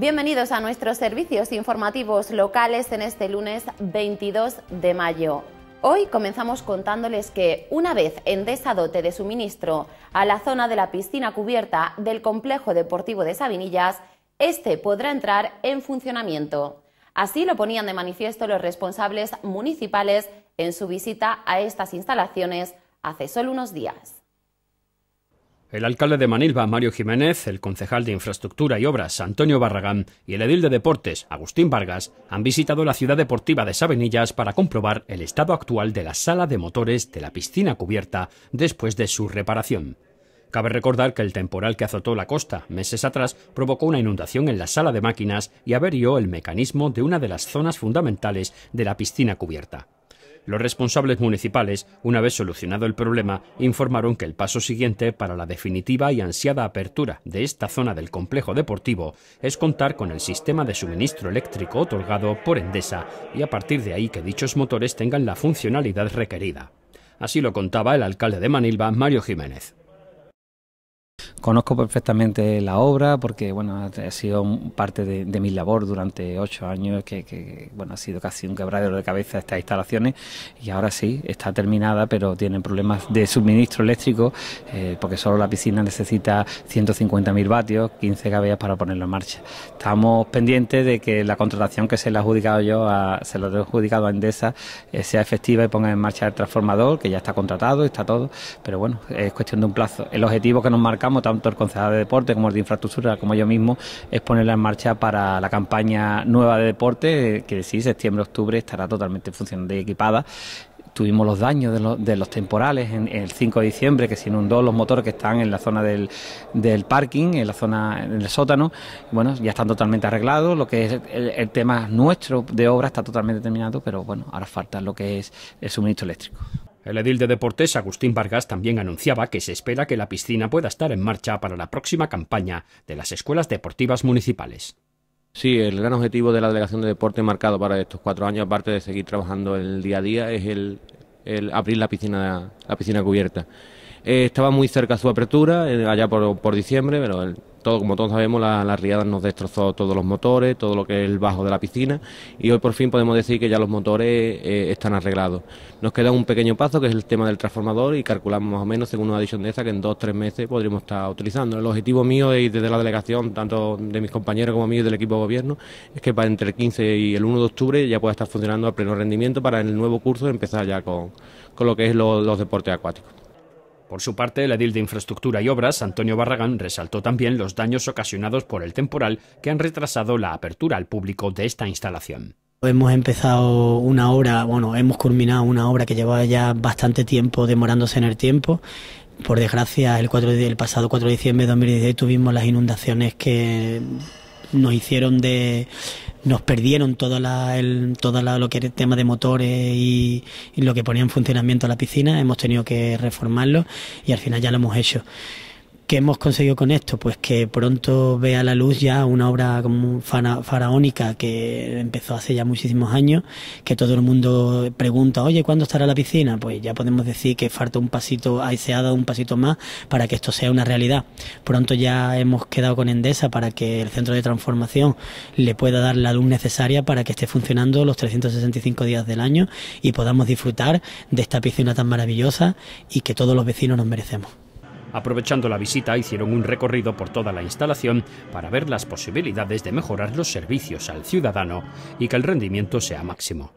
Bienvenidos a nuestros servicios informativos locales en este lunes 22 de mayo. Hoy comenzamos contándoles que una vez en desadote de suministro a la zona de la piscina cubierta del complejo deportivo de Sabinillas, este podrá entrar en funcionamiento. Así lo ponían de manifiesto los responsables municipales en su visita a estas instalaciones hace solo unos días. El alcalde de Manilva, Mario Jiménez, el concejal de Infraestructura y Obras, Antonio Barragán, y el edil de Deportes, Agustín Vargas, han visitado la ciudad deportiva de Sabenillas para comprobar el estado actual de la sala de motores de la piscina cubierta después de su reparación. Cabe recordar que el temporal que azotó la costa meses atrás provocó una inundación en la sala de máquinas y averió el mecanismo de una de las zonas fundamentales de la piscina cubierta. Los responsables municipales, una vez solucionado el problema, informaron que el paso siguiente para la definitiva y ansiada apertura de esta zona del complejo deportivo es contar con el sistema de suministro eléctrico otorgado por Endesa y a partir de ahí que dichos motores tengan la funcionalidad requerida. Así lo contaba el alcalde de Manilva, Mario Jiménez. Conozco perfectamente la obra porque, bueno, ha sido parte de, mi labor durante ocho años, que, bueno, ha sido casi un quebradero de cabeza estas instalaciones y ahora sí, está terminada, pero tienen problemas de suministro eléctrico eh, porque solo la piscina necesita 150.000 vatios, 15 cabezas para ponerlo en marcha. Estamos pendientes de que la contratación que se le ha adjudicado yo, a, se lo he adjudicado a Endesa, eh, sea efectiva y ponga en marcha el transformador, que ya está contratado, está todo, pero bueno, es cuestión de un plazo. El objetivo que nos marcamos tanto el concejal de deporte como el de infraestructura, como yo mismo, es ponerla en marcha para la campaña nueva de deporte, que sí, septiembre-octubre estará totalmente función de equipada tuvimos los daños de los, temporales en, el 5 de diciembre, que se inundó los motores que están en la zona del, del parking, en la zona del sótano. Bueno, ya están totalmente arreglados, lo que es el, el, tema nuestro de obra está totalmente terminado, pero bueno, ahora falta lo que es el suministro eléctrico. El edil de Deportes, Agustín Vargas, también anunciaba que se espera que la piscina pueda estar en marcha para la próxima campaña de las escuelas deportivas municipales. Sí, el gran objetivo de la Delegación de Deporte marcado para estos cuatro años, aparte de seguir trabajando el día a día, es el, el abrir la piscina, la piscina cubierta. Eh, estaba muy cerca su apertura, eh, allá por, diciembre, pero todo, como todos sabemos, la, riada nos destrozó todos los motores, todo lo que es el bajo de la piscina y hoy por fin podemos decir que ya los motores eh, están arreglados. Nos queda un pequeño paso que es el tema del transformador y calculamos más o menos, según una adición de esa, que en dos o tres meses podríamos estar utilizando. El objetivo mío y desde la delegación, tanto de mis compañeros como amigos del equipo de gobierno, es que para entre el 15 y el 1 de octubre ya pueda estar funcionando a pleno rendimiento para el nuevo curso empezar ya con, lo que es los deportes acuáticos. Por su parte, el edil de Infraestructura y Obras, Antonio Barragán, resaltó también los daños ocasionados por el temporal que han retrasado la apertura al público de esta instalación. Hemos empezado una obra, bueno, hemos culminado una obra que llevaba ya bastante tiempo demorándose en el tiempo. Por desgracia, el, pasado 4 de diciembre de 2016 tuvimos las inundaciones que nos hicieron de nos perdieron toda la, el, toda lo que era el tema de motores y, y lo que ponía en funcionamiento la piscina, hemos tenido que reformarlo y al final ya lo hemos hecho. ¿Qué hemos conseguido con esto? Pues que pronto vea la luz ya una obra como faraónica que empezó hace ya muchísimos años, que todo el mundo pregunta, oye, ¿cuándo estará la piscina? Pues ya podemos decir que falta un pasito, ahí se ha dado un pasito más para que esto sea una realidad. Pronto ya hemos quedado con Endesa para que el centro de transformación le pueda dar la luz necesaria para que esté funcionando los 365 días del año y podamos disfrutar de esta piscina tan maravillosa y que todos los vecinos nos merecemos. Aprovechando la visita, hicieron un recorrido por toda la instalación para ver las posibilidades de mejorar los servicios al ciudadano y que el rendimiento sea máximo.